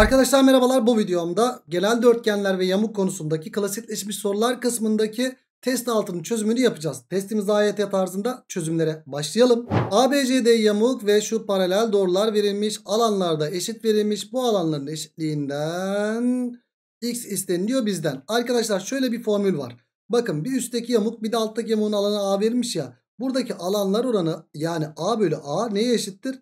Arkadaşlar merhabalar bu videomda genel dörtgenler ve yamuk konusundaki klasikleşmiş sorular kısmındaki test altının çözümünü yapacağız. Testimiz AYT tarzında çözümlere başlayalım. ABCD yamuk ve şu paralel doğrular verilmiş alanlarda eşit verilmiş bu alanların eşitliğinden x isteniliyor bizden. Arkadaşlar şöyle bir formül var. Bakın bir üstteki yamuk bir de alttaki yamuğun alanı a verilmiş ya. Buradaki alanlar oranı yani a bölü a neye eşittir?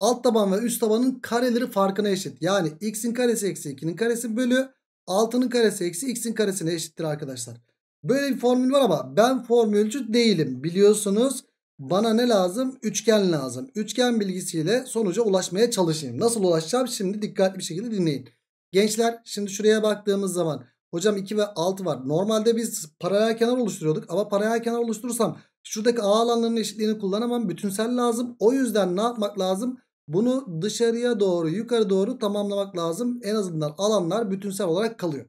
alt taban ve üst tabanın kareleri farkına eşit. Yani x'in karesi eksi 2'nin karesi bölü 6'nın karesi eksi x'in karesine eşittir arkadaşlar. Böyle bir formül var ama ben formülcü değilim biliyorsunuz. Bana ne lazım? Üçgen lazım. Üçgen bilgisiyle sonuca ulaşmaya çalışayım. Nasıl ulaşacağım? Şimdi dikkatli bir şekilde dinleyin. Gençler şimdi şuraya baktığımız zaman hocam 2 ve 6 var. Normalde biz paralel kenar oluşturuyorduk ama paralel kenar oluşturursam şuradaki A alanlarının eşitliğini kullanamam. Bütünsel lazım. O yüzden ne yapmak lazım? Bunu dışarıya doğru yukarı doğru tamamlamak lazım. En azından alanlar bütünsel olarak kalıyor.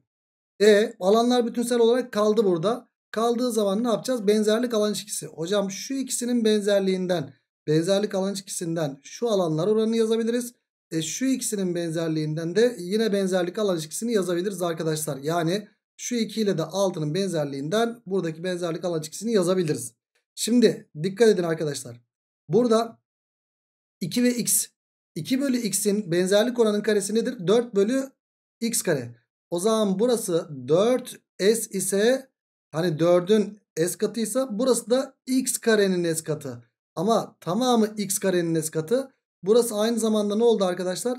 E alanlar bütünsel olarak kaldı burada. Kaldığı zaman ne yapacağız? Benzerlik alan ilişkisi. Hocam şu ikisinin benzerliğinden, benzerlik alan ilişkisinden şu alanlar oranını yazabiliriz. E, şu ikisinin benzerliğinden de yine benzerlik alan ilişkisini yazabiliriz arkadaşlar. Yani şu ikiyle de altının benzerliğinden buradaki benzerlik alan ilişkisini yazabiliriz. Şimdi dikkat edin arkadaşlar. Burada 2 ve x. 2 bölü x'in benzerlik oranı'nın karesi nedir? 4 bölü x kare. O zaman burası 4s ise hani 4'ün s katıysa burası da x karenin s katı. Ama tamamı x karenin s katı. Burası aynı zamanda ne oldu arkadaşlar?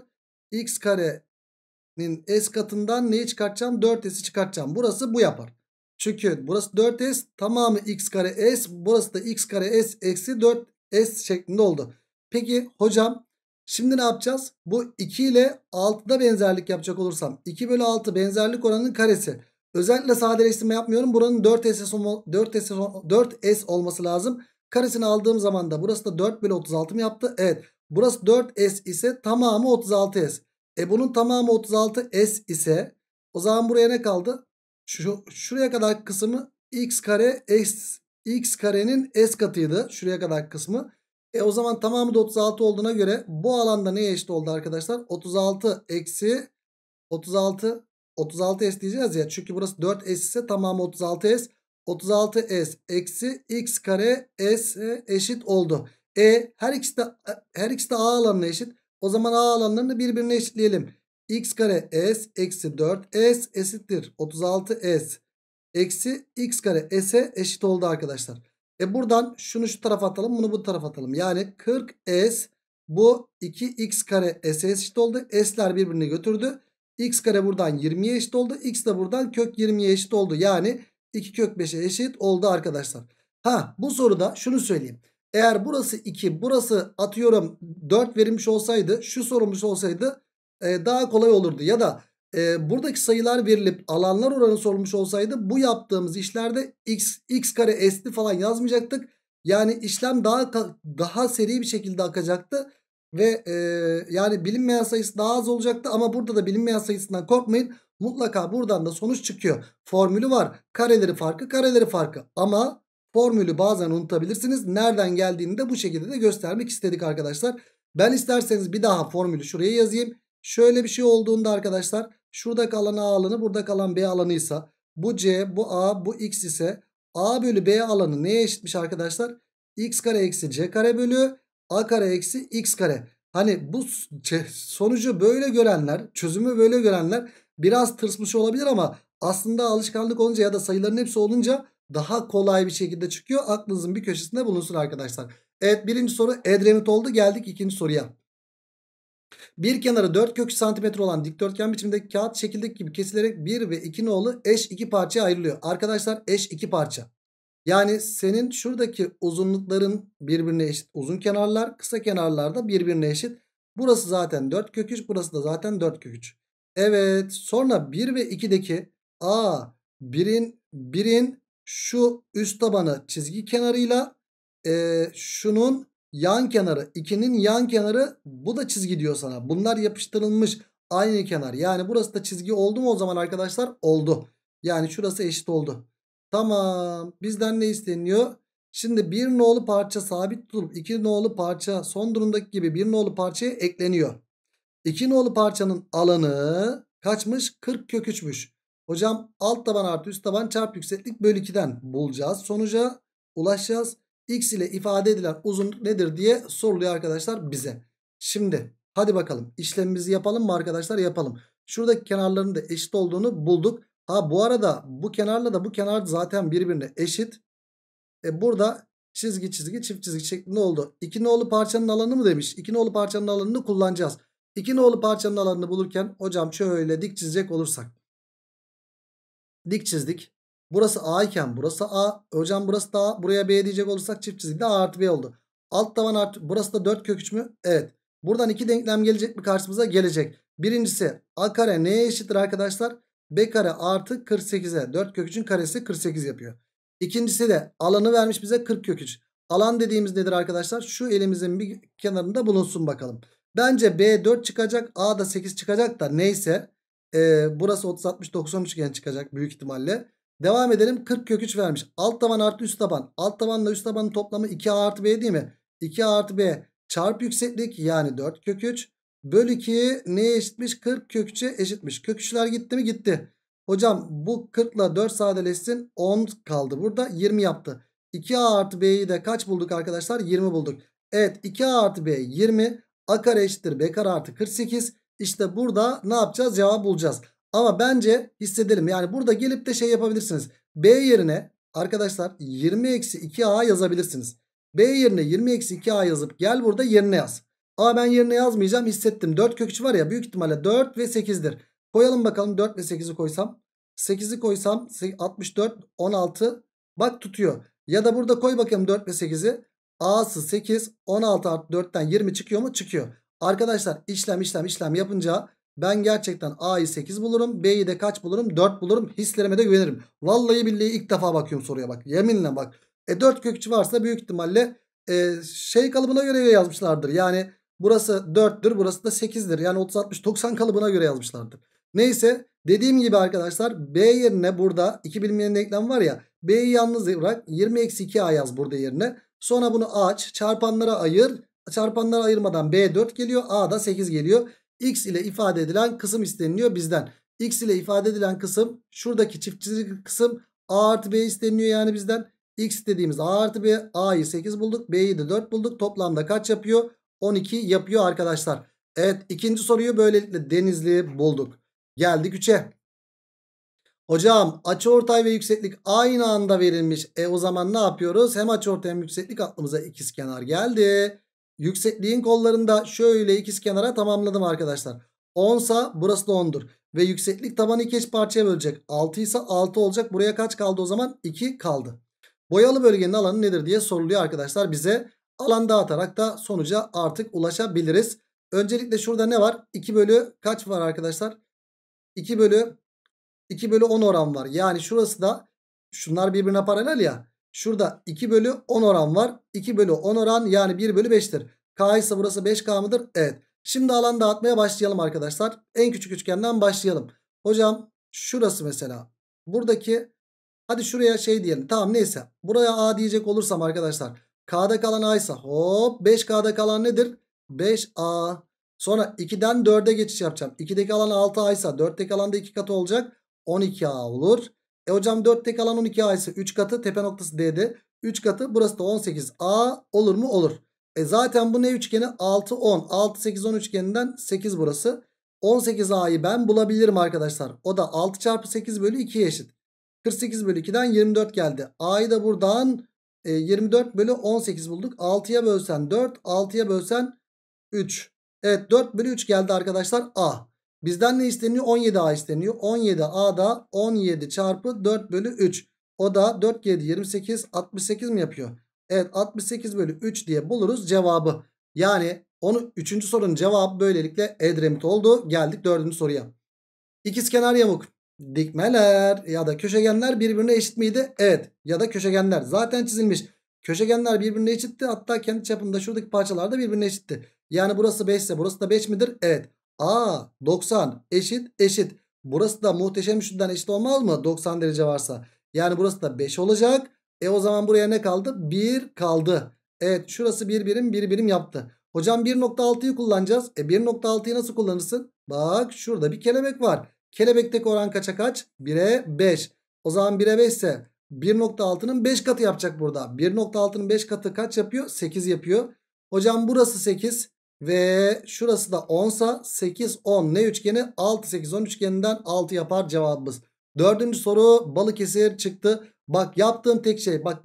x karenin s katından neyi çıkartacağım? 4s'i çıkartacağım. Burası bu yapar. Çünkü burası 4s tamamı x kare s. Burası da x kare s eksi 4s şeklinde oldu. Peki hocam şimdi ne yapacağız? Bu 2 ile 6'da benzerlik yapacak olursam 2 bölü 6 benzerlik oranının karesi. Özellikle sadeleştirme yapmıyorum. Buranın 4S, 4S, 4S olması lazım. Karesini aldığım zaman da burası da 4 bölü 36 mı yaptı? Evet. Burası 4S ise tamamı 36S. E bunun tamamı 36S ise o zaman buraya ne kaldı? Şu, şuraya kadar kısmı x kare s, x karenin s katıydı. Şuraya kadar kısmı. E o zaman tamamı da 36 olduğuna göre bu alanda neye eşit oldu arkadaşlar? 36 eksi 36 36s diyeceğiz ya. Çünkü burası 4s ise tamamı 36s. 36s eksi x kare s eşit oldu. E her ikisi de her ikisi de a alanına eşit. O zaman a alanlarını birbirine eşitleyelim. x kare s eksi 4s eşittir. 36s eksi x kare s e eşit oldu arkadaşlar. E buradan şunu şu tarafa atalım bunu bu tarafa atalım. Yani 40s bu 2x kare s'e eşit oldu. S'ler birbirini götürdü. x kare buradan 20'ye eşit oldu. x de buradan kök 20'ye eşit oldu. Yani 2 kök 5'e eşit oldu arkadaşlar. Ha bu soruda şunu söyleyeyim. Eğer burası 2 burası atıyorum 4 verilmiş olsaydı şu sorulmuş olsaydı e, daha kolay olurdu. Ya da e, buradaki sayılar verilip alanlar oranı sorulmuş olsaydı bu yaptığımız işlerde x, x kare s'li falan yazmayacaktık. Yani işlem daha daha seri bir şekilde akacaktı. Ve e, yani bilinmeyen sayısı daha az olacaktı ama burada da bilinmeyen sayısından korkmayın. Mutlaka buradan da sonuç çıkıyor. Formülü var. Kareleri farkı kareleri farkı. Ama formülü bazen unutabilirsiniz. Nereden geldiğini de bu şekilde de göstermek istedik arkadaşlar. Ben isterseniz bir daha formülü şuraya yazayım. Şöyle bir şey olduğunda arkadaşlar şurada kalan A alanı burada kalan B alanıysa bu C bu A bu X ise A bölü B alanı neye eşitmiş arkadaşlar? X kare eksi C kare bölü A kare eksi X kare. Hani bu sonucu böyle görenler çözümü böyle görenler biraz tırsmış olabilir ama aslında alışkanlık olunca ya da sayıların hepsi olunca daha kolay bir şekilde çıkıyor. Aklınızın bir köşesinde bulunsun arkadaşlar. Evet birinci soru Edremit oldu geldik ikinci soruya. Bir kenarı 4 kök santimetre olan dikdörtgen biçimindeki kağıt şekildeki gibi kesilerek 1 ve 2 nolu eş 2 parçaya ayrılıyor. Arkadaşlar eş 2 parça. Yani senin şuradaki uzunlukların birbirine eşit. Uzun kenarlar kısa kenarlar da birbirine eşit. Burası zaten 4 kök 3 burası da zaten 4 kök 3. Evet sonra 1 ve 2'deki A 1'in 1'in şu üst tabanı çizgi kenarıyla e, şunun yan kenarı 2'nin yan kenarı bu da çizgi diyor sana. Bunlar yapıştırılmış aynı kenar. Yani burası da çizgi oldu mu o zaman arkadaşlar? Oldu. Yani şurası eşit oldu. Tamam. Bizden ne isteniyor? Şimdi bir nolu parça sabit tutulup iki nolu parça son durumdaki gibi bir nolu parçaya ekleniyor. İki nolu parçanın alanı kaçmış? 40 kök 3'müş. Hocam alt taban artı üst taban çarp yükseklik bölü 2'den bulacağız. Sonuca ulaşacağız x ile ifade edilen uzunluk nedir diye soruluyor arkadaşlar bize. Şimdi hadi bakalım işlemimizi yapalım mı arkadaşlar yapalım. Şuradaki kenarların da eşit olduğunu bulduk. Ha bu arada bu kenarla da bu kenar zaten birbirine eşit. E burada çizgi çizgi çift çizgi şeklinde oldu. İki nolu parçanın alanı mı demiş? İki nolu parçanın alanını kullanacağız. İki nolu parçanın alanını bulurken hocam şöyle dik çizecek olursak. Dik çizdik. Burası A iken burası A. Hocam burası da A. Buraya B diyecek olursak çift çizgide A artı B oldu. Alt tavan artı burası da 4 kök 3 mü? Evet. Buradan iki denklem gelecek mi karşımıza? Gelecek. Birincisi A kare neye eşittir arkadaşlar? B kare artı 48'e. 4 kök 3'ün karesi 48 yapıyor. İkincisi de alanı vermiş bize 40 kök 3. Alan dediğimiz nedir arkadaşlar? Şu elimizin bir kenarında bulunsun bakalım. Bence B 4 çıkacak. A da 8 çıkacak da neyse. E, burası 30 60 90 üçgen çıkacak büyük ihtimalle. Devam edelim 40 kök 3 vermiş. Alt taban artı üst taban. Alt tabanla üst tabanın toplamı 2 a artı b değil mi? 2 a artı b çarp yükseklik yani 4 kök 3. Bölü 2 neye eşitmiş? 40 kök 3'e eşitmiş. Kök 3'ler gitti mi? Gitti. Hocam bu 40 ile 4 sadeleşsin 10 kaldı burada 20 yaptı. 2a artı b'yi de kaç bulduk arkadaşlar? 20 bulduk. Evet 2a artı b 20 a kare eşittir b kare artı 48. İşte burada ne yapacağız? Cevap bulacağız. Ama bence hissedelim. Yani burada gelip de şey yapabilirsiniz. B yerine arkadaşlar 20-2A yazabilirsiniz. B yerine 20-2A yazıp gel burada yerine yaz. A ben yerine yazmayacağım hissettim. 4 kökçü var ya büyük ihtimalle 4 ve 8'dir. Koyalım bakalım 4 ve 8'i koysam. 8'i koysam 64, 16 bak tutuyor. Ya da burada koy bakayım 4 ve 8'i. A'sı 8, 16 artı 4'ten 20 çıkıyor mu? Çıkıyor. Arkadaşlar işlem işlem işlem yapınca ben gerçekten A'yı 8 bulurum. B'yi de kaç bulurum? 4 bulurum. Hislerime de güvenirim. Vallahi billahi ilk defa bakıyorum soruya bak. Yeminle bak. E 4 kökçü varsa büyük ihtimalle e, şey kalıbına göre yazmışlardır. Yani burası 4'tür burası da 8'dir. Yani 30-60-90 kalıbına göre yazmışlardır. Neyse dediğim gibi arkadaşlar B yerine burada 2 bilinmeyen denklem var ya. B'yi yalnız bırak 20-2A yaz burada yerine. Sonra bunu aç çarpanlara ayır. Çarpanlara ayırmadan B 4 geliyor A da 8 geliyor x ile ifade edilen kısım isteniliyor bizden. x ile ifade edilen kısım şuradaki çift çizgi kısım a artı b isteniliyor yani bizden. x dediğimiz a artı b a'yı 8 bulduk b'yi de 4 bulduk toplamda kaç yapıyor? 12 yapıyor arkadaşlar. Evet ikinci soruyu böylelikle denizli bulduk. Geldik 3'e. Hocam açıortay ve yükseklik aynı anda verilmiş. E o zaman ne yapıyoruz? Hem açıortay hem yükseklik aklımıza ikizkenar geldi. Yüksekliğin kollarında şöyle ikiz kenara tamamladım arkadaşlar. 10 sa burası da 10'dur. Ve yükseklik tabanı iki eş parçaya bölecek. 6 ise 6 olacak. Buraya kaç kaldı o zaman? 2 kaldı. Boyalı bölgenin alanı nedir diye soruluyor arkadaşlar bize. Alan dağıtarak da sonuca artık ulaşabiliriz. Öncelikle şurada ne var? 2 bölü kaç var arkadaşlar? 2 bölü 2 bölü 10 oran var. Yani şurası da şunlar birbirine paralel ya. Şurada 2 bölü 10 oran var. 2 bölü 10 oran yani 1 bölü 5'tir. K ise burası 5K mıdır? Evet. Şimdi alan dağıtmaya başlayalım arkadaşlar. En küçük üçgenden başlayalım. Hocam şurası mesela. Buradaki hadi şuraya şey diyelim. Tamam neyse. Buraya A diyecek olursam arkadaşlar. K'da kalan A ise hop 5K'da kalan nedir? 5A. Sonra 2'den 4'e geçiş yapacağım. 2'deki alan 6A ise 4'teki alanda 2 katı olacak. 12A olur. E hocam 4 tek alan 12A ise 3 katı tepe noktası D'de. 3 katı burası da 18A olur mu? Olur. E zaten bu ne üçgeni? 6 10. 6 8 10 üçgeninden 8 burası. 18A'yı ben bulabilirim arkadaşlar. O da 6 çarpı 8 bölü 2 eşit. 48 bölü 2'den 24 geldi. A'yı da buradan 24 e, bölü 18 bulduk. 6'ya bölsen 4, 6'ya bölsen 3. Evet 4 bölü 3 geldi arkadaşlar A. Bizden ne isteniyor? 17A isteniyor. 17A da 17 çarpı 4 bölü 3. O da 4 7 28 68 mi yapıyor? Evet 68 bölü 3 diye buluruz cevabı. Yani onu 3. sorunun cevabı böylelikle Edremit oldu. Geldik 4. soruya. İkizkenar yamuk. Dikmeler ya da köşegenler birbirine eşit miydi? Evet ya da köşegenler zaten çizilmiş. Köşegenler birbirine eşitti. Hatta kendi çapında şuradaki parçalar da birbirine eşitti. Yani burası 5 ise burası da 5 midir? Evet. A 90 eşit eşit. Burası da muhteşem üçlüden eşit olmaz mı? 90 derece varsa. Yani burası da 5 olacak. E o zaman buraya ne kaldı? 1 kaldı. Evet şurası 1 bir birim 1 bir birim yaptı. Hocam 1.6'yı kullanacağız. E 1.6'yı nasıl kullanırsın? Bak şurada bir kelebek var. Kelebekteki oran kaça kaç? 1'e 5. O zaman 1'e 5 ise 1.6'nın 5 katı yapacak burada. 1.6'nın 5 katı kaç yapıyor? 8 yapıyor. Hocam burası 8. Ve şurası da 10 sa 8 10 ne üçgeni 6 8 10 üçgeninden 6 yapar cevabımız. Dördüncü soru Balıkesir çıktı. Bak yaptığım tek şey bak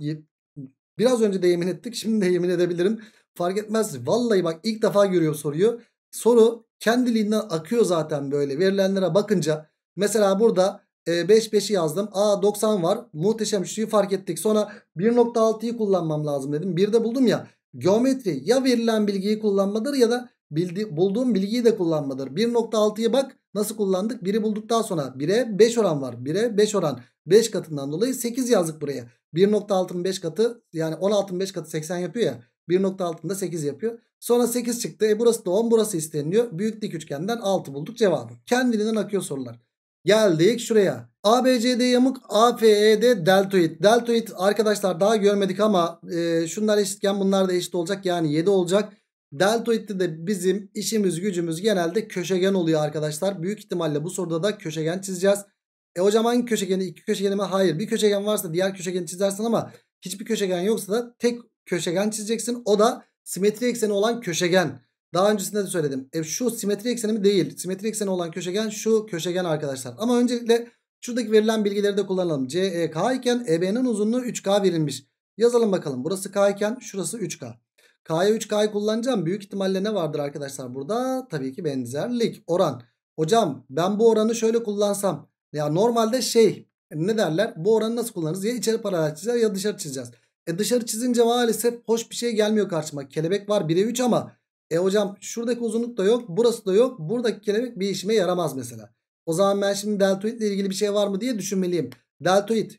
biraz önce de yemin ettik şimdi de yemin edebilirim. Fark etmez vallahi bak ilk defa görüyor soruyu. Soru kendiliğinden akıyor zaten böyle verilenlere bakınca. Mesela burada 5 e, 5'i yazdım. A 90 var. Muhteşem üçlüyü fark ettik. Sonra 1.6'yı kullanmam lazım dedim. Bir de buldum ya. Geometri ya verilen bilgiyi kullanmadır ya da bildi, bulduğum bilgiyi de kullanmadır. 1.6'ya bak nasıl kullandık? 1'i bulduktan sonra 1'e 5 oran var. 1'e 5 oran 5 katından dolayı 8 yazdık buraya. 1.6'ın 5 katı yani 16'ın 5 katı 80 yapıyor ya. 1.6'nda 8 yapıyor. Sonra 8 çıktı. E burası da 10 burası isteniliyor. Büyük dik üçgenden 6 bulduk cevabı. Kendiliğinden akıyor sorular. Geldik şuraya. ABCD yamuk AFE'de deltoid. Deltoid arkadaşlar daha görmedik ama e, şunlar eşitken bunlar da eşit olacak. Yani 7 olacak. Deltoid'de de bizim işimiz gücümüz genelde köşegen oluyor arkadaşlar. Büyük ihtimalle bu soruda da köşegen çizeceğiz. E hocam hangi köşegeni iki köşegeni mi? Hayır bir köşegen varsa diğer köşegeni çizersin ama hiçbir köşegen yoksa da tek köşegen çizeceksin. O da simetri ekseni olan köşegen. Daha öncesinde de söyledim. E, şu simetri ekseni mi? Değil. Simetri ekseni olan köşegen şu köşegen arkadaşlar. Ama öncelikle şuradaki verilen bilgileri de kullanalım. CEK iken EB'nin uzunluğu 3K verilmiş. Yazalım bakalım. Burası K iken şurası 3K. K'ya 3K'yı kullanacağım. Büyük ihtimalle ne vardır arkadaşlar burada? Tabii ki benzerlik. Oran. Hocam ben bu oranı şöyle kullansam. Ya normalde şey ne derler? Bu oranı nasıl kullanırız? Ya içeri paralel çizeceğiz ya dışarı çizeceğiz. E dışarı çizince maalesef hoş bir şey gelmiyor karşıma. Kelebek var 1'e 3 ama e hocam şuradaki uzunluk da yok. Burası da yok. Buradaki kelebek bir işime yaramaz mesela. O zaman ben şimdi deltoid ile ilgili bir şey var mı diye düşünmeliyim. Deltoid.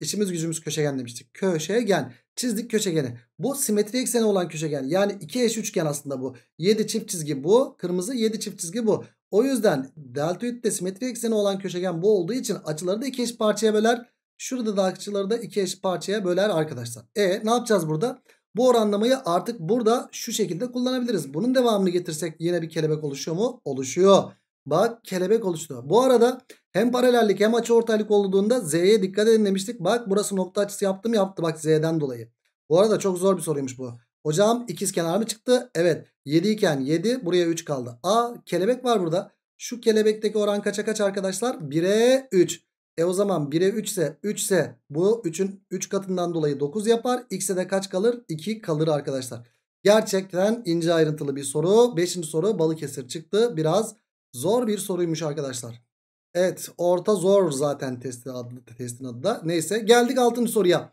İşimiz gücümüz köşegen demiştik. Köşegen. Çizdik köşegeni. Bu simetri ekseni olan köşegen. Yani iki eş üçgen aslında bu. 7 çift çizgi bu. Kırmızı 7 çift çizgi bu. O yüzden deltoid de simetri ekseni olan köşegen bu olduğu için açıları da iki eş parçaya böler. Şurada da açıları da iki eş parçaya böler arkadaşlar. E ne yapacağız burada? Burada. Bu oranlamayı artık burada şu şekilde kullanabiliriz. Bunun devamını getirsek yine bir kelebek oluşuyor mu? Oluşuyor. Bak kelebek oluştu. Bu arada hem paralellik hem açıortaylık olduğunda Z'ye dikkat edin demiştik. Bak burası nokta açısı yaptım yaptı. Bak Z'den dolayı. Bu arada çok zor bir soruymuş bu. Hocam ikiz kenar mı çıktı? Evet. 7 iken 7 buraya 3 kaldı. A kelebek var burada. Şu kelebekteki oran kaça kaç arkadaşlar? 1'e 3. E o zaman 1'e 3 ise 3 ise bu 3'ün 3 katından dolayı 9 yapar. X'e de kaç kalır? 2 kalır arkadaşlar. Gerçekten ince ayrıntılı bir soru. 5. soru Balıkesir çıktı. Biraz zor bir soruymuş arkadaşlar. Evet orta zor zaten testin adı, testin adı da. Neyse geldik 6. soruya.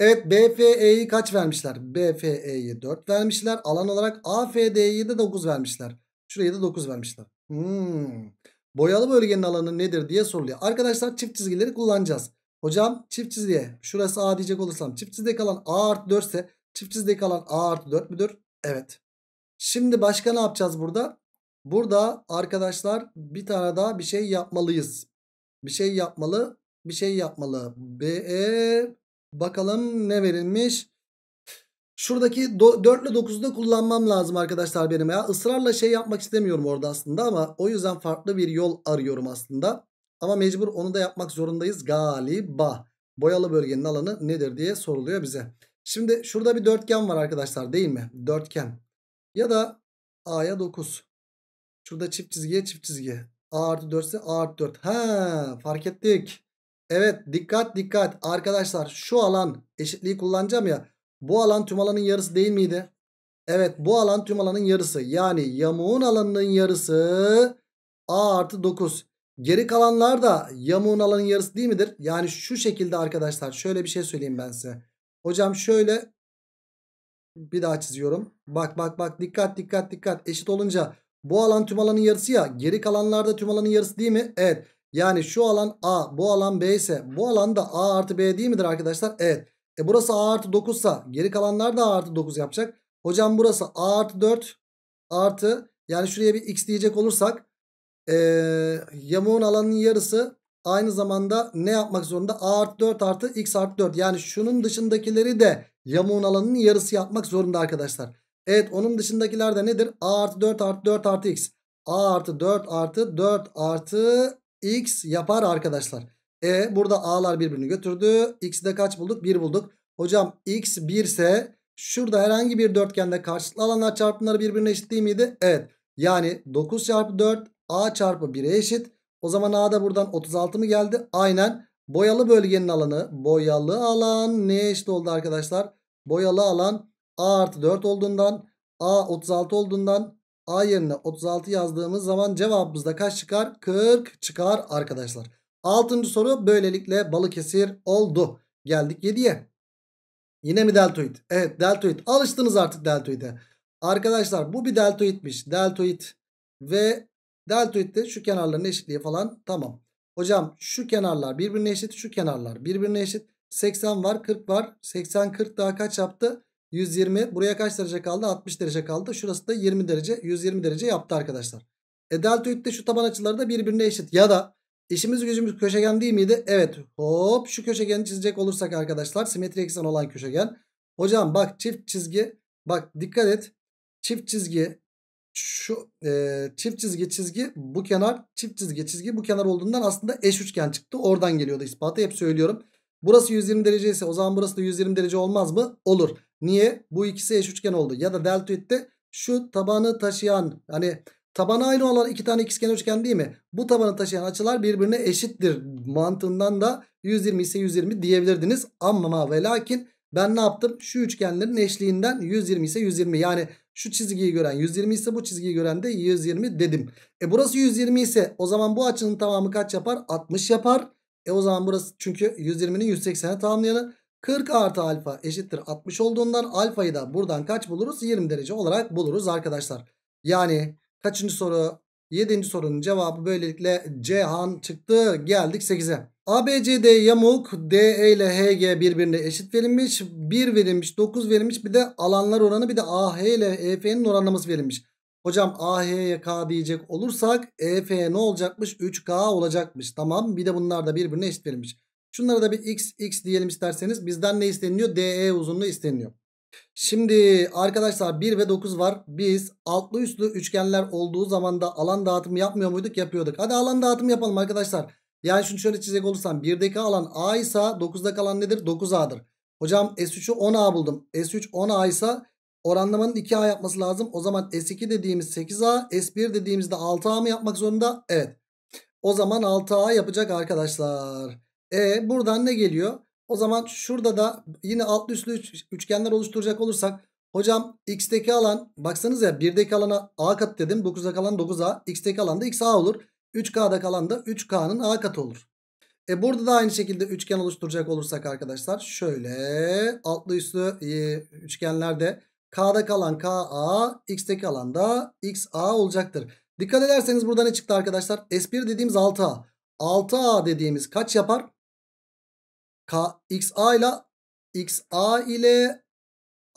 Evet BFE'yi kaç vermişler? BFE'yi 4 vermişler. Alan olarak AFD'yi de 9 vermişler. Şuraya da 9 vermişler. Hmm. Boyalı bölgenin alanı nedir diye soruluyor. Arkadaşlar çift çizgileri kullanacağız. Hocam çift çizgiye şurası A diyecek olursam çift çizgide kalan A artı 4 ise çift çizgide kalan A artı 4 müdür? Evet. Şimdi başka ne yapacağız burada? Burada arkadaşlar bir tane daha bir şey yapmalıyız. Bir şey yapmalı. Bir şey yapmalı. BE bakalım ne verilmiş? Şuradaki do, 4 ile 9'u da kullanmam lazım arkadaşlar benim ya. Israrla şey yapmak istemiyorum orada aslında ama o yüzden farklı bir yol arıyorum aslında. Ama mecbur onu da yapmak zorundayız galiba. Boyalı bölgenin alanı nedir diye soruluyor bize. Şimdi şurada bir dörtgen var arkadaşlar değil mi? Dörtgen. Ya da A'ya 9. Şurada çift çizgiye çift çizgi. A artı 4 ise A artı 4. he fark ettik. Evet dikkat dikkat. Arkadaşlar şu alan eşitliği kullanacağım ya. Bu alan tüm alanın yarısı değil miydi? Evet bu alan tüm alanın yarısı. Yani yamuğun alanının yarısı A artı 9. Geri kalanlar da yamuğun alanın yarısı değil midir? Yani şu şekilde arkadaşlar şöyle bir şey söyleyeyim ben size. Hocam şöyle bir daha çiziyorum. Bak bak bak dikkat dikkat dikkat eşit olunca bu alan tüm alanın yarısı ya geri kalanlar da tüm alanın yarısı değil mi? Evet yani şu alan A bu alan B ise bu alan da A artı B değil midir arkadaşlar? Evet. E burası a artı 9 sa geri kalanlar da a artı 9 yapacak. Hocam burası a artı 4 artı yani şuraya bir x diyecek olursak e, yamuğun alanının yarısı aynı zamanda ne yapmak zorunda? A artı 4 artı x artı 4 yani şunun dışındakileri de yamuğun alanının yarısı yapmak zorunda arkadaşlar. Evet onun dışındakiler de nedir? A artı 4 artı 4 artı x. A artı 4 artı 4 artı x yapar arkadaşlar. E burada A'lar birbirini götürdü. X'de kaç bulduk? 1 bulduk. Hocam X 1 ise şurada herhangi bir dörtgende karşılıklı alanlar çarpımları birbirine eşit değil miydi? Evet. Yani 9 çarpı 4 A çarpı 1'e eşit. O zaman A da buradan 36 mı geldi? Aynen. Boyalı bölgenin alanı boyalı alan neye eşit oldu arkadaşlar? Boyalı alan A artı 4 olduğundan A 36 olduğundan A yerine 36 yazdığımız zaman cevabımızda kaç çıkar? 40 çıkar arkadaşlar. Altıncı soru böylelikle Balıkesir oldu. Geldik 7'ye. Yine mi deltoid? Evet deltoid. Alıştınız artık deltoide. Arkadaşlar bu bir deltoidmiş. Deltoid ve deltoidde şu kenarların eşitliği falan tamam. Hocam şu kenarlar birbirine eşit şu kenarlar birbirine eşit. 80 var 40 var. 80 40 daha kaç yaptı? 120 buraya kaç derece kaldı 60 derece kaldı şurası da 20 derece 120 derece yaptı arkadaşlar. E deltoid'de şu taban açıları da birbirine eşit ya da İşimiz gücümüz köşegen değil miydi? Evet. Hop şu köşegeni çizecek olursak arkadaşlar simetri eksen olan köşegen. Hocam bak çift çizgi. Bak dikkat et. Çift çizgi şu e, çift çizgi çizgi bu kenar çift çizgi çizgi bu kenar olduğundan aslında eş üçgen çıktı. Oradan geliyordu ispatı. Hep söylüyorum. Burası 120 derece ise o zaman burası da 120 derece olmaz mı? Olur. Niye? Bu ikisi eş üçgen oldu. Ya da deltoid'de şu tabanı taşıyan hani Tabanı aynı olan iki tane ikizkenar üçgen değil mi? Bu tabanı taşıyan açılar birbirine eşittir. Mantığından da 120 ise 120 diyebilirdiniz. Ama ve lakin ben ne yaptım? Şu üçgenlerin eşliğinden 120 ise 120 yani şu çizgiyi gören 120 ise bu çizgiyi gören de 120 dedim. E burası 120 ise o zaman bu açının tamamı kaç yapar? 60 yapar. E o zaman burası çünkü 120'nin 180'e tamamlayalım. 40 artı alfa eşittir 60 olduğundan alfayı da buradan kaç buluruz? 20 derece olarak buluruz arkadaşlar. Yani Kaçıncı soru? 7. sorunun cevabı böylelikle Cihan çıktı. Geldik 8'e. ABCD yamuk DE ile HG birbirine eşit verilmiş. 1 verilmiş, 9 verilmiş. Bir de alanlar oranı bir de AH ile EF'nin oranlaması verilmiş. Hocam AH'ye K diyecek olursak EF ne olacakmış? 3K olacakmış. Tamam. Bir de bunlar da birbirine eşit verilmiş. Şunlara da bir x x diyelim isterseniz. Bizden ne isteniyor? DE uzunluğu isteniyor. Şimdi arkadaşlar 1 ve 9 var. Biz altlı üstlü üçgenler olduğu zaman da alan dağıtımı yapmıyor muyduk? Yapıyorduk. Hadi alan dağıtımı yapalım arkadaşlar. Yani şunu şöyle çizecek olursam 1'deki alan A ise 9'daki alan nedir? 9A'dır. Hocam S3'ü 10A buldum. S3 10A ise oranlamanın 2A yapması lazım. O zaman S2 dediğimiz 8A, S1 dediğimizde 6A mı yapmak zorunda? Evet. O zaman 6A yapacak arkadaşlar. E buradan ne geliyor? O zaman şurada da yine altlı üstlü üç, üçgenler oluşturacak olursak hocam x'teki alan baksanıza 1'deki alana a kat dedim. 9'da kalan 9a. x'teki alan da xa olur. 3k'da kalan da 3k'nın a katı olur. E burada da aynı şekilde üçgen oluşturacak olursak arkadaşlar şöyle altlı üstlü e, üçgenlerde k'da kalan ka, x'teki alan da xa olacaktır. Dikkat ederseniz burada ne çıktı arkadaşlar? S1 dediğimiz 6A. 6A dediğimiz kaç yapar? K, x a ile x a ile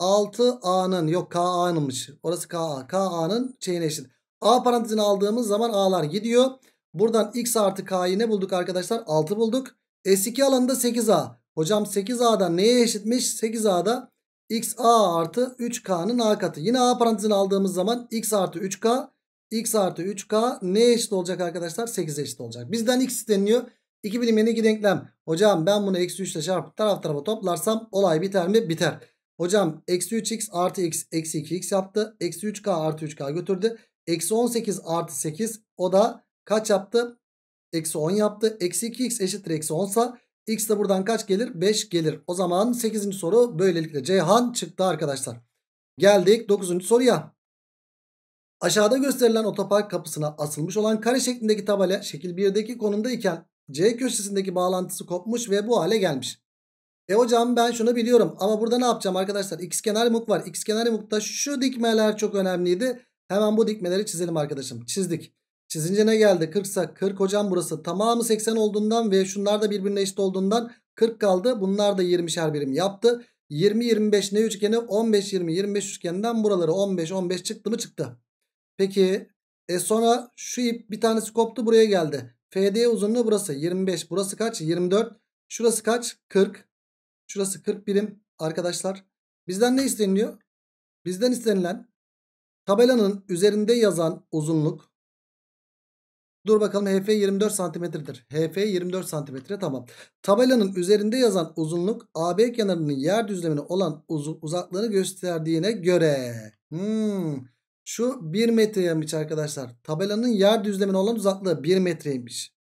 6a'nın yok k a'nınmış. Orası k a. K a'nın şeyine eşit. A parantezini aldığımız zaman a'lar gidiyor. Buradan x artı k'yı ne bulduk arkadaşlar? 6 bulduk. S2 alanında 8a. Hocam 8a'da neye eşitmiş? 8a'da x a artı 3k'nın a katı. Yine a parantezini aldığımız zaman x artı 3k x artı 3k ne eşit olacak arkadaşlar? 8 eşit olacak. Bizden x isteniyor. 2 yeni iki denklem. Hocam ben bunu eksi 3 ile çarpıp taraf tarafa toplarsam olay biter mi? Biter. Hocam eksi 3x artı x eksi 2x yaptı. Eksi 3k artı 3k götürdü. Eksi 18 artı 8 o da kaç yaptı? Eksi 10 yaptı. Eksi 2x eşittir eksi 10 sa x de buradan kaç gelir? 5 gelir. O zaman 8. soru böylelikle Ceyhan çıktı arkadaşlar. Geldik 9. soruya. Aşağıda gösterilen otopark kapısına asılmış olan kare şeklindeki tabela şekil 1'deki konumda iken C köşesindeki bağlantısı kopmuş ve bu hale gelmiş. E hocam ben şunu biliyorum ama burada ne yapacağım arkadaşlar? X kenarı yamuk var. X kenar yamukta şu dikmeler çok önemliydi. Hemen bu dikmeleri çizelim arkadaşım. Çizdik. Çizince ne geldi? 40 40 hocam burası. Tamamı 80 olduğundan ve şunlar da birbirine eşit olduğundan 40 kaldı. Bunlar da 20'şer birim yaptı. 20-25 ne üçgeni? 15-20-25 üçgeninden buraları 15-15 çıktı mı çıktı. Peki e sonra şu ip bir tanesi koptu buraya geldi. FD uzunluğu burası 25. Burası kaç? 24. Şurası kaç? 40. Şurası 40 birim arkadaşlar. Bizden ne isteniliyor? Bizden istenilen tabelanın üzerinde yazan uzunluk. Dur bakalım HF 24 santimetredir. HF 24 santimetre tamam. Tabelanın üzerinde yazan uzunluk AB kenarının yer düzlemine olan uz uzaklığını gösterdiğine göre. Hmm. Şu 1 metreymiş arkadaşlar. Tabelanın yer düzlemine olan uzaklığı 1 metreymiş.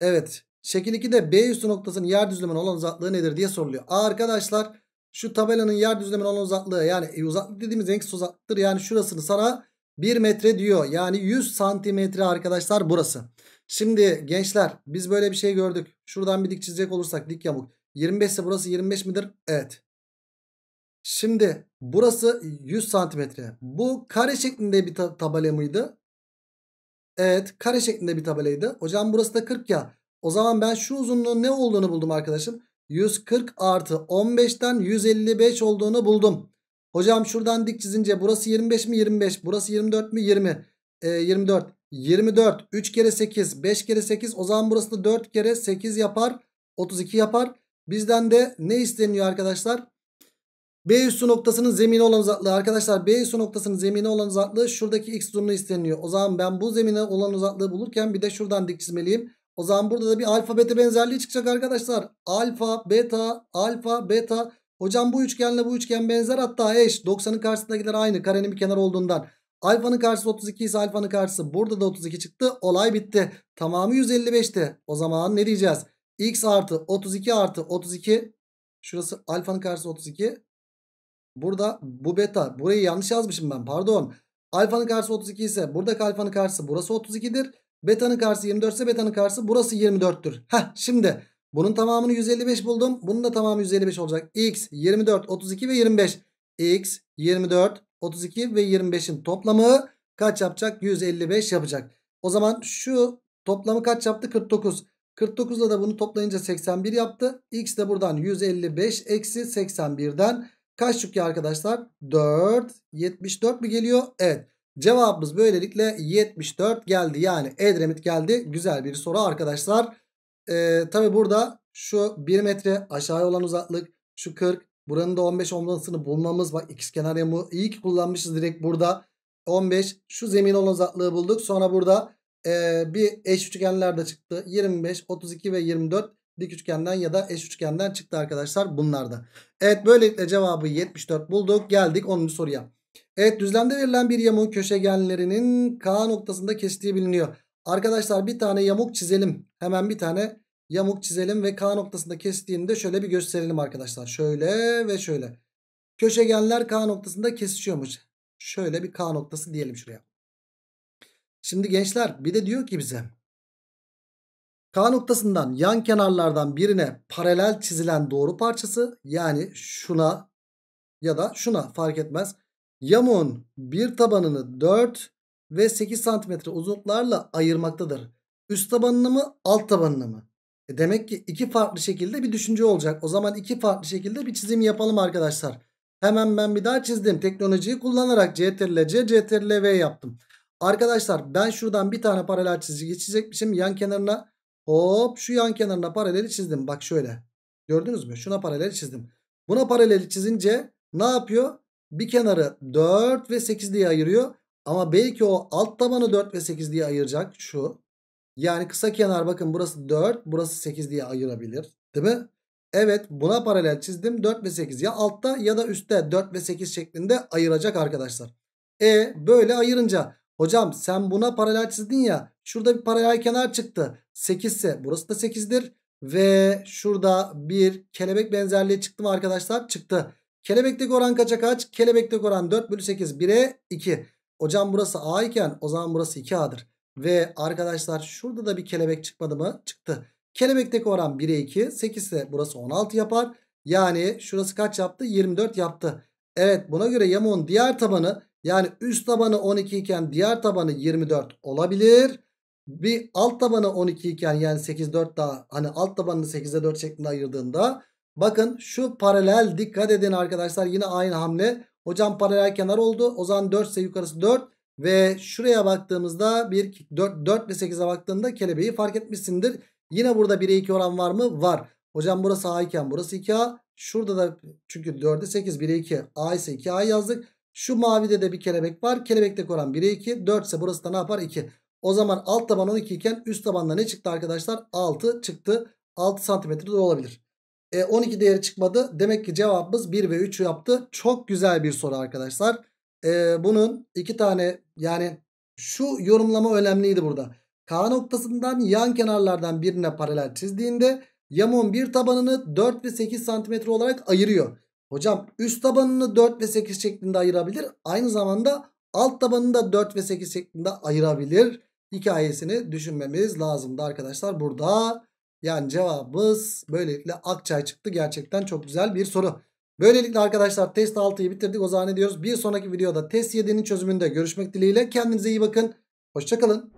Evet. Şekil 2'de B üstü noktasının yer düzlemine olan uzaklığı nedir diye soruluyor. A arkadaşlar şu tabelanın yer düzlemine olan uzaklığı yani e, uzaklık dediğimiz enkis uzaklıktır. Yani şurasını sana 1 metre diyor. Yani 100 santimetre arkadaşlar burası. Şimdi gençler biz böyle bir şey gördük. Şuradan bir dik çizecek olursak dik yamuk. 25 ise burası 25 midir? Evet. Şimdi Burası 100 santimetre. Bu kare şeklinde bir ta tabela mıydı? Evet kare şeklinde bir tabelaydı. Hocam burası da 40 ya. O zaman ben şu uzunluğun ne olduğunu buldum arkadaşım. 140 artı 15'ten 155 olduğunu buldum. Hocam şuradan dik çizince burası 25 mi 25 burası 24 mü 20 e, 24 24 3 kere 8 5 kere 8 o zaman burası da 4 kere 8 yapar 32 yapar. Bizden de ne isteniyor arkadaşlar? B üssü noktasının zemini olan uzaklığı arkadaşlar B üssü noktasının zemini olan uzaklığı şuradaki x durumu isteniyor. O zaman ben bu zemine olan uzaklığı bulurken bir de şuradan dik çizmeliyim. O zaman burada da bir alfa beta benzerliği çıkacak arkadaşlar. Alfa beta alfa beta. Hocam bu üçgenle bu üçgen benzer hatta eş. 90'ın karşısındakiler aynı karenin bir kenarı olduğundan. Alfanın karşısı 32 ise alfanın karşısı burada da 32 çıktı. Olay bitti. Tamamı 155'ti. O zaman ne diyeceğiz? x artı 32 artı 32. Şurası alfanın karşısı 32. Burada bu beta. Burayı yanlış yazmışım ben pardon. Alfanın karşısı 32 ise buradaki alfanın karşısı burası 32'dir. Betanın karşısı 24 ise betanın karşısı burası 24'tür. Heh şimdi bunun tamamını 155 buldum. Bunun da tamamı 155 olacak. X 24, 32 ve 25. X 24, 32 ve 25'in toplamı kaç yapacak? 155 yapacak. O zaman şu toplamı kaç yaptı? 49. 49 da bunu toplayınca 81 yaptı. X de buradan 155 eksi 81'den Kaç çıkıyor arkadaşlar? 4. 74 mi geliyor? Evet. Cevabımız böylelikle 74 geldi. Yani Edremit geldi. Güzel bir soru arkadaşlar. Ee, Tabi burada şu 1 metre aşağıya olan uzaklık. Şu 40. Buranın da 15 olmasını bulmamız. Bak ikiz kenarımı iyi ki kullanmışız direkt burada. 15. Şu zemin olan uzaklığı bulduk. Sonra burada e, bir eş üçgenler de çıktı. 25, 32 ve 24 dik üçgenden ya da eş üçgenden çıktı arkadaşlar bunlarda. Evet böylelikle cevabı 74 bulduk. Geldik 10. soruya. Evet düzlemde verilen bir yamuğun köşegenlerinin K noktasında kestiği biliniyor. Arkadaşlar bir tane yamuk çizelim. Hemen bir tane yamuk çizelim ve K noktasında kestiğini de şöyle bir gösterelim arkadaşlar. Şöyle ve şöyle. Köşegenler K noktasında kesişiyormuş. Şöyle bir K noktası diyelim şuraya. Şimdi gençler bir de diyor ki bize K noktasından yan kenarlardan birine paralel çizilen doğru parçası yani şuna ya da şuna fark etmez. Yamuğun bir tabanını 4 ve 8 cm uzunluklarla ayırmaktadır. Üst tabanını mı alt tabanını mı? E demek ki iki farklı şekilde bir düşünce olacak. O zaman iki farklı şekilde bir çizim yapalım arkadaşlar. Hemen ben bir daha çizdim. Teknolojiyi kullanarak CTRL C, CTRL V yaptım. Arkadaşlar ben şuradan bir tane paralel çizgi geçecekmişim Yan kenarına Hop şu yan kenarına paraleli çizdim. Bak şöyle. Gördünüz mü? Şuna paralel çizdim. Buna paraleli çizince ne yapıyor? Bir kenarı 4 ve 8 diye ayırıyor. Ama belki o alt tabanı 4 ve 8 diye ayıracak şu. Yani kısa kenar bakın burası 4 burası 8 diye ayırabilir. Değil mi? Evet buna paralel çizdim 4 ve 8 ya altta ya da üstte 4 ve 8 şeklinde ayıracak arkadaşlar. E böyle ayırınca Hocam sen buna paralel çizdin ya. Şurada bir paralel kenar çıktı. 8 ise burası da 8'dir. Ve şurada bir kelebek benzerliği çıktı mı arkadaşlar? Çıktı. Kelebekteki oran kaça kaç? Kelebekteki oran 4 bölü 8 1'e 2. Hocam burası A iken o zaman burası 2A'dır. Ve arkadaşlar şurada da bir kelebek çıkmadı mı? Çıktı. Kelebekteki oran 1'e 2. 8 ise burası 16 yapar. Yani şurası kaç yaptı? 24 yaptı. Evet buna göre yamuğun diğer tabanı yani üst tabanı 12 iken diğer tabanı 24 olabilir. Bir alt tabanı 12 iken yani 8 4 daha hani alt tabanını 8'e 4 şeklinde ayırdığında bakın şu paralel dikkat edin arkadaşlar yine aynı hamle. Hocam paralel kenar oldu. O zaman 4 ise yukarısı 4 ve şuraya baktığımızda bir 4, 4 ve 8'e baktığında kelebeği fark etmişsindir. Yine burada 1'e 2 oran var mı? Var. Hocam burası A iken burası 2A. Şurada da çünkü 4'e 8 1'e 2 A ise 2A yazdık. Şu mavide de bir kelebek var. Kelebekte oran 1'e 2. 4 ise burası da ne yapar? 2. O zaman alt taban 12 iken üst tabanda ne çıktı arkadaşlar? 6 çıktı. 6 santimetre de olabilir. E, 12 değeri çıkmadı. Demek ki cevabımız 1 ve 3 yaptı. Çok güzel bir soru arkadaşlar. E, bunun iki tane yani şu yorumlama önemliydi burada. K noktasından yan kenarlardan birine paralel çizdiğinde yamuğun bir tabanını 4 ve 8 santimetre olarak ayırıyor. Hocam üst tabanını 4 ve 8 şeklinde ayırabilir. Aynı zamanda alt tabanını da 4 ve 8 şeklinde ayırabilir. Hikayesini düşünmemiz lazımdı arkadaşlar burada. Yani cevabımız böylelikle Akçay çıktı. Gerçekten çok güzel bir soru. Böylelikle arkadaşlar test 6'yı bitirdik. O zaman ne diyoruz? Bir sonraki videoda test 7'nin çözümünde görüşmek dileğiyle. Kendinize iyi bakın. Hoşçakalın.